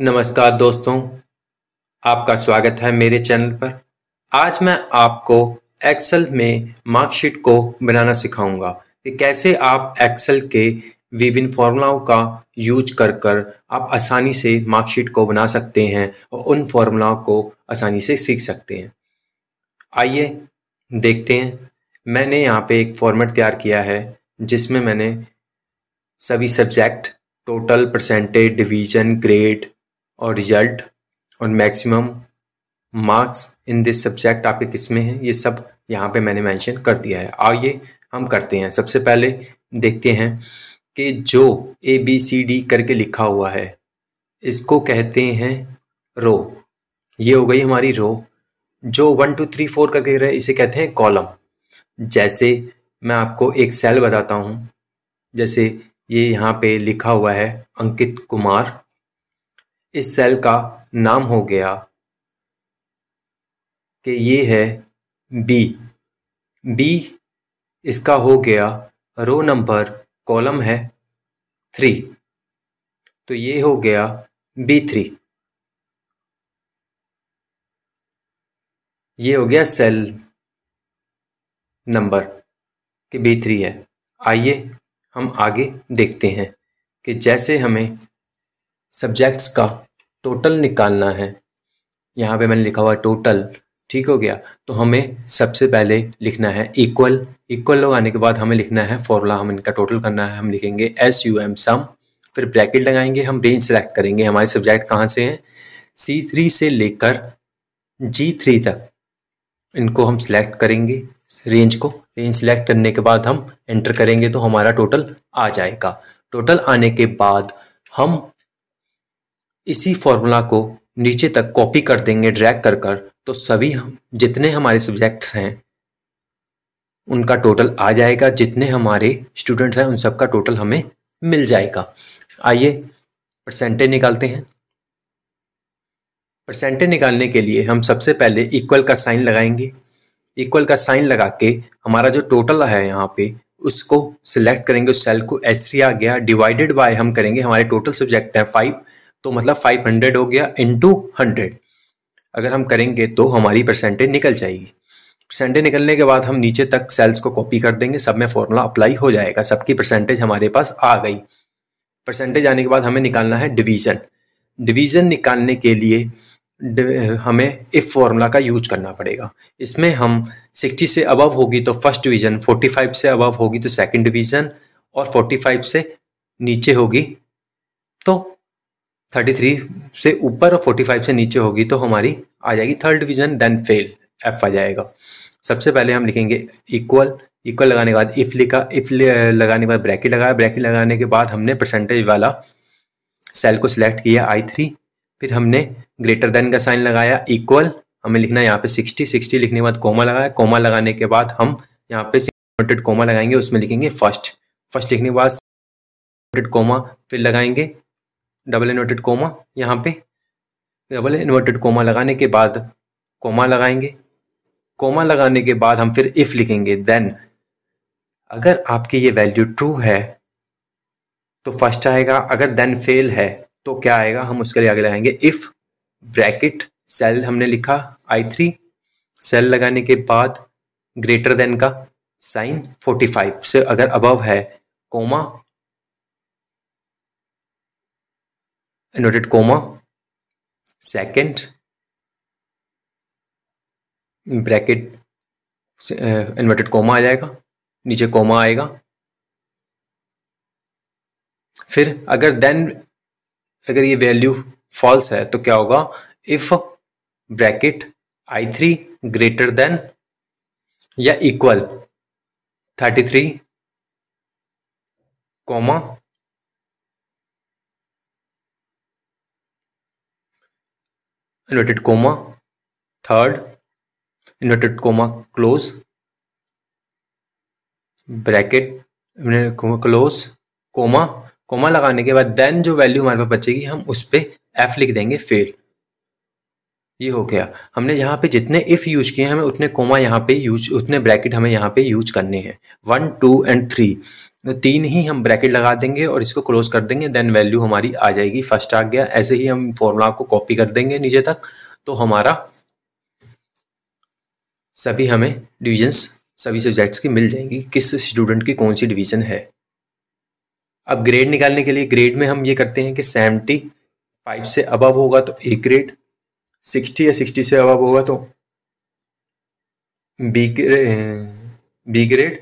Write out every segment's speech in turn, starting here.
नमस्कार दोस्तों आपका स्वागत है मेरे चैनल पर आज मैं आपको एक्सेल में मार्कशीट को बनाना सिखाऊंगा कि कैसे आप एक्सेल के विभिन्न फॉर्मूलाओं का यूज कर कर आप आसानी से मार्कशीट को बना सकते हैं और उन फॉर्मूलाओं को आसानी से सीख सकते हैं आइए देखते हैं मैंने यहाँ पे एक फॉर्मेट तैयार किया है जिसमें मैंने सभी subject total percentage division grade और रिजल्ट और maximum marks in this subject आपके किस में है ये सब यहाँ पे मैंने मेंशन कर दिया है आइए हम करते हैं सबसे पहले देखते हैं कि जो ए बी सी डी करके लिखा हुआ है इसको कहते हैं रो ये हो गई हमारी रो जो वन टू थ्री फोर करके रहे इसे कहते हैं कॉलम जैसे मैं आपको एक सेल बताता हूँ जैसे ये यहाँ पे लिखा हुआ है अंकित कुमार इस सेल का नाम हो गया कि ये है बी बी इसका हो गया रो नंबर कॉलम है थ्री तो ये हो गया बी थ्री ये हो गया सेल नंबर कि बी थ्री है आइए हम आगे देखते हैं कि जैसे हमें सब्जेक्ट्स का टोटल निकालना है यहाँ पे मैंने लिखा हुआ टोटल ठीक हो गया तो हमें सबसे पहले लिखना है इक्वल इक्वल लगाने के बाद हमें लिखना है फॉर्मूला हम इनका टोटल करना है हम लिखेंगे एस यू एम सम फिर ब्रैकेट लगाएंगे हम रेंज सेलेक्ट करेंगे हमारे सब्जेक्ट कहाँ से हैं सी थ्री से लेकर जी थ्री तक इनको हम सिलेक्ट करेंगे रेंज को रेंज सेलेक्ट करने के बाद हम एंटर करेंगे तो हमारा टोटल आ जाएगा टोटल आने के बाद हम इसी फॉर्मूला को नीचे तक कॉपी कर देंगे ड्रैग कर कर तो सभी हम जितने हमारे सब्जेक्ट्स हैं उनका टोटल आ जाएगा जितने हमारे स्टूडेंट्स हैं उन सबका टोटल हमें मिल जाएगा आइए परसेंटेज निकालते हैं परसेंटेज निकालने के लिए हम सबसे पहले इक्वल का साइन लगाएंगे इक्वल का साइन लगा के हमारा जो टोटल है यहाँ पे उसको सिलेक्ट करेंगे उस सेल को एस आ गया डिवाइडेड बाय हम करेंगे हमारे टोटल सब्जेक्ट हैं फाइव तो मतलब 500 हो गया इंटू हंड्रेड अगर हम करेंगे तो हमारी परसेंटेज निकल जाएगी परसेंटेज निकलने के बाद हम नीचे तक सेल्स को कॉपी कर देंगे सब में फॉर्मूला अप्लाई हो जाएगा सबकी परसेंटेज हमारे पास आ गई परसेंटेज आने के बाद हमें निकालना है डिवीज़न डिवीज़न निकालने के लिए हमें इफ़ फॉर्मूला का यूज करना पड़ेगा इसमें हम 60 से अबव होगी तो फर्स्ट डिवीज़न 45 से अबव होगी तो सेकंड डिवीज़न और 45 से नीचे होगी तो थर्टी थ्री से ऊपर और फोर्टी फाइव से नीचे होगी तो हमारी आ जाएगी third division then fail F आ जाएगा सबसे पहले हम लिखेंगे इक्वल इक्वल लगाने के बाद इफ लिखा इफ लगाने के बाद ब्रैकेट लगाया ब्रैकेट लगाने के बाद हमने परसेंटेज वाला सेल को सिलेक्ट किया आई थ्री फिर हमने ग्रेटर देन का साइन लगाया इक्वल हमें लिखना है यहाँ पे सिक्सटी सिक्सटी लिखने के बाद कोमा लगाया कोमा लगाने के बाद हम यहाँ पे कोमा लगाएंगे उसमें लिखेंगे फर्स्ट फर्स्ट लिखने के बाद कोमा फिर लगाएंगे डबल इन्वर्टेड कोमा यहाँ पे डबल इन्वर्टेड कोमा लगाने के बाद कोमा लगाएंगे कोमा लगाने के बाद हम फिर इफ़ लिखेंगे देन अगर आपकी ये वैल्यू ट्रू है तो फर्स्ट आएगा अगर देन फेल है तो क्या आएगा हम उसके लिए आगे लगाएंगे इफ़ ब्रैकेट सेल हमने लिखा आई थ्री सेल लगाने के बाद ग्रेटर देन का साइन 45 से अगर अबव है comma Uh, inverted comma second bracket inverted comma आ जाएगा नीचे कोमा आएगा फिर अगर देन अगर ये वैल्यू फॉल्स है तो क्या होगा if bracket I three greater than या equal thirty three comma inverted comma third inverted comma close bracket close comma comma लगाने के बाद देन जो वैल्यू हमारे पास बचेगी हम उस पर एफ लिख देंगे फेल ये हो गया हमने यहाँ पे जितने इफ यूज किए हैं हमें उतने कोमा यहाँ पे यूज उतने ब्रैकेट हमें यहाँ पे यूज करने हैं वन टू एंड थ्री तो तीन ही हम ब्रैकेट लगा देंगे और इसको क्लोज कर देंगे देन वैल्यू हमारी आ जाएगी फर्स्ट आ गया ऐसे ही हम फॉर्मूला को कॉपी कर देंगे नीचे तक तो हमारा सभी हमें डिविजन्स सभी सब्जेक्ट्स की मिल जाएंगी किस स्टूडेंट की कौन सी डिवीजन है अब ग्रेड निकालने के लिए ग्रेड में हम ये करते हैं कि सेवेंटी फाइव से अबव होगा तो ए ग्रेड सिक्सटी या सिक्सटी से अबव होगा तो B grade B grade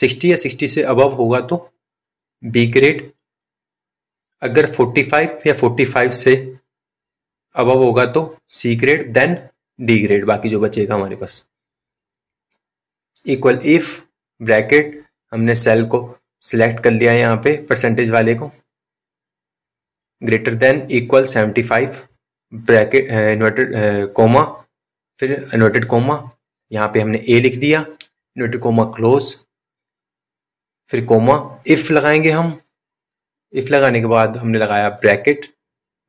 sixty या सिक्सटी से अबव होगा तो बी ग्रेड अगर फोर्टी फाइव या फोर्टी फाइव से अबव होगा तो C grade then D grade बाकी जो बचेगा हमारे पास इक्वल इफ ब्रैकेट हमने सेल को सिलेक्ट कर लिया यहां यहाँ पे परसेंटेज वाले को greater than equal seventy five bracket inverted comma फिर इन्वर्टेड कोमा यहाँ पे हमने ए लिख दिया इन्वर्टेड कोमा क्लोज फिर कोमा इफ लगाएंगे हम इफ लगाने के बाद हमने लगाया ब्रैकेट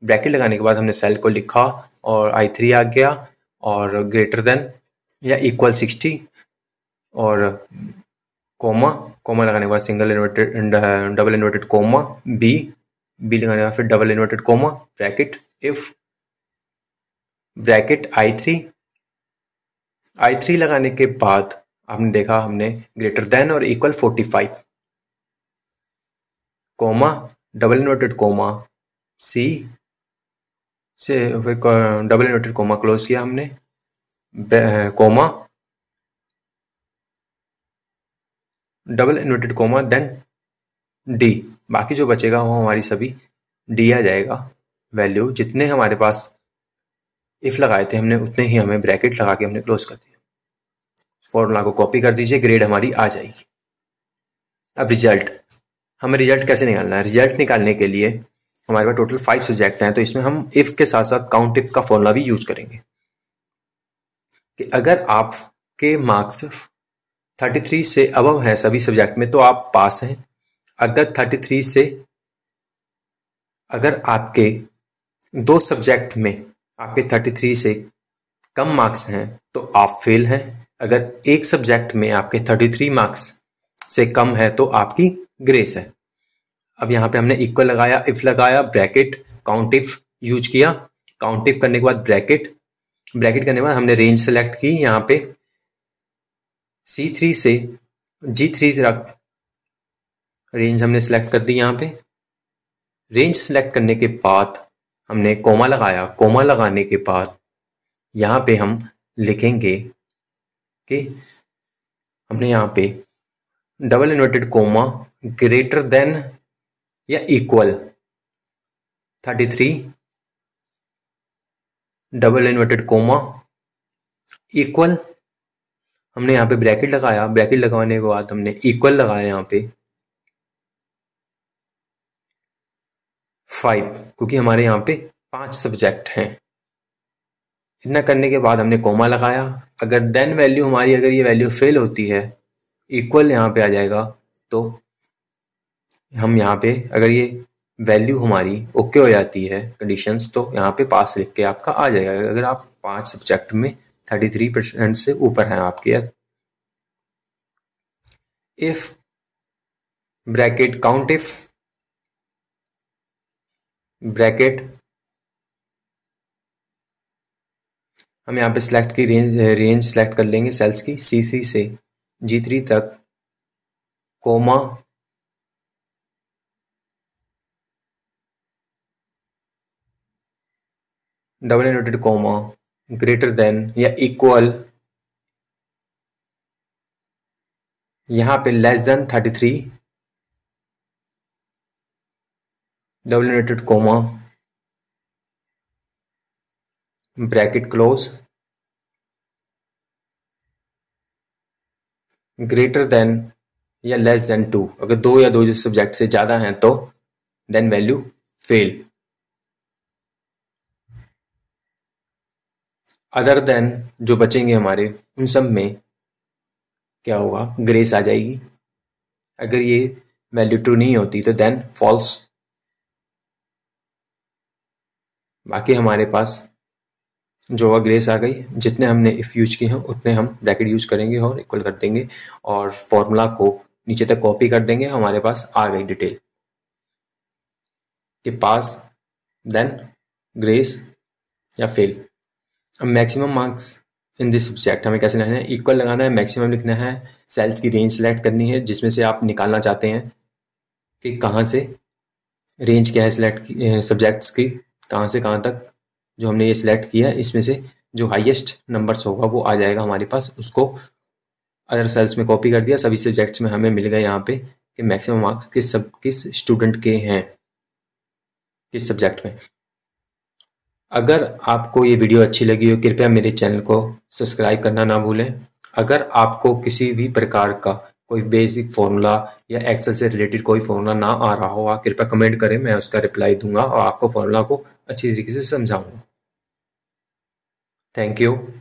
ब्रैकेट लगाने के बाद हमने सेल को लिखा और आई थ्री आ गया और ग्रेटर देन या इक्वल सिक्सटी और कोमा कोमा लगाने के बाद single inverted double inverted comma B B लगाने के बाद फिर double inverted comma bracket if bracket I three I three लगाने के बाद आपने देखा हमने ग्रेटर देन और equal forty five comma double inverted comma C से डबल इन्वर्टेड कोमा क्लोज किया हमने comma double inverted comma then D बाकी जो बचेगा वो हमारी सभी डी आ जाएगा वैल्यू जितने हमारे पास इफ़ लगाए थे हमने उतने ही हमें ब्रैकेट लगा के हमने क्लोज कर दिया फॉर्मूला को कॉपी कर दीजिए ग्रेड हमारी आ जाएगी अब रिजल्ट हमें रिजल्ट कैसे निकालना है रिजल्ट निकालने के लिए हमारे पास टोटल फाइव सब्जेक्ट हैं तो इसमें हम इफ के साथ साथ काउंट इफ का फॉर्मूला भी यूज करेंगे कि अगर आपके मार्क्स 33 से अब हैं सभी सब्जेक्ट में तो आप पास हैं अगर 33 से अगर आपके दो सब्जेक्ट में आपके 33 से कम मार्क्स हैं तो आप फेल हैं अगर एक सब्जेक्ट में आपके 33 मार्क्स से कम है तो आपकी ग्रेस है अब यहाँ पे हमने इक्वल लगाया इफ लगाया ब्रैकेट काउंट इफ यूज किया काउंट इफ करने के बाद ब्रैकेट ब्रैकेट करने के बाद हमने रेंज सेलेक्ट की यहाँ पे सी थ्री से जी थ्री तक रेंज हमने सेलेक्ट कर दी यहाँ पे रेंज सेलेक्ट करने के बाद हमने कोमा लगाया कोमा लगाने के बाद यहाँ पे हम लिखेंगे ओके हमने यहाँ पे double inverted comma greater than या equal thirty three double inverted comma equal हमने यहाँ पे ब्रैकेट लगाया ब्रैकेट लगाने के बाद हमने इक्वल लगाया यहाँ पे फाइव क्योंकि हमारे यहाँ पे पांच सब्जेक्ट हैं इतना करने के बाद हमने कोमा लगाया अगर देन वैल्यू हमारी अगर ये वैल्यू फेल होती है इक्वल यहाँ पे आ जाएगा तो हम यहाँ पे अगर ये वैल्यू हमारी ओके okay हो जाती है कंडीशंस तो यहाँ पे पास लिख के आपका आ जाएगा अगर आप पांच सब्जेक्ट में थर्टी थ्री परसेंट से ऊपर हैं आपके if bracket count if bracket हम यहाँ पे सिलेक्ट की रेंज रेंज सेलेक्ट कर लेंगे सेल्स की सी थ्री से जी थ्री तक comma double inverted comma greater than या इक्वल यहाँ पे less than thirty three double inverted comma bracket close greater than या लेस देन टू अगर दो या दो सब्जेक्ट से ज़्यादा हैं तो then value fail other than जो बचेंगे हमारे उन सब में क्या होगा ग्रेस आ जाएगी अगर ये वैल्यू ट्रू नहीं होती तो देन फॉल्स बाकी हमारे पास जो जोवा ग्रेस आ गई जितने हमने इफ़ यूज किए हैं उतने हम ब्रैकेट यूज करेंगे और इक्वल कर देंगे और फॉर्मूला को नीचे तक कॉपी कर देंगे हमारे पास आ गई डिटेल के पास देन ग्रेस या फेल अब maximum marks in this subject हमें कैसे लेना है इक्वल लगाना है मैक्सिमम लिखना है सेल्स की रेंज सेलेक्ट करनी है जिसमें से आप निकालना चाहते हैं कि कहाँ से रेंज क्या है सेलेक्ट सब्जेक्ट्स की कहाँ से कहाँ तक जो हमने ये सिलेक्ट किया है इसमें से जो हाईएस्ट नंबर्स होगा वो आ जाएगा हमारे पास उसको अदर सेल्स में कॉपी कर दिया सभी सब्जेक्ट्स में हमें मिल गए यहाँ पे कि मैक्सिमम मार्क्स किस सब किस स्टूडेंट के हैं किस सब्जेक्ट में अगर आपको ये वीडियो अच्छी लगी हो कृपया मेरे चैनल को सब्सक्राइब करना ना भूलें अगर आपको किसी भी प्रकार का कोई बेसिक फॉर्मूला या एक्सेल से रिलेटेड कोई फॉर्मूला ना आ रहा हो आप कृपया कमेंट करें मैं उसका रिप्लाई दूंगा और आपको फॉर्मूला को अच्छी तरीके से समझाऊंगा Thank you.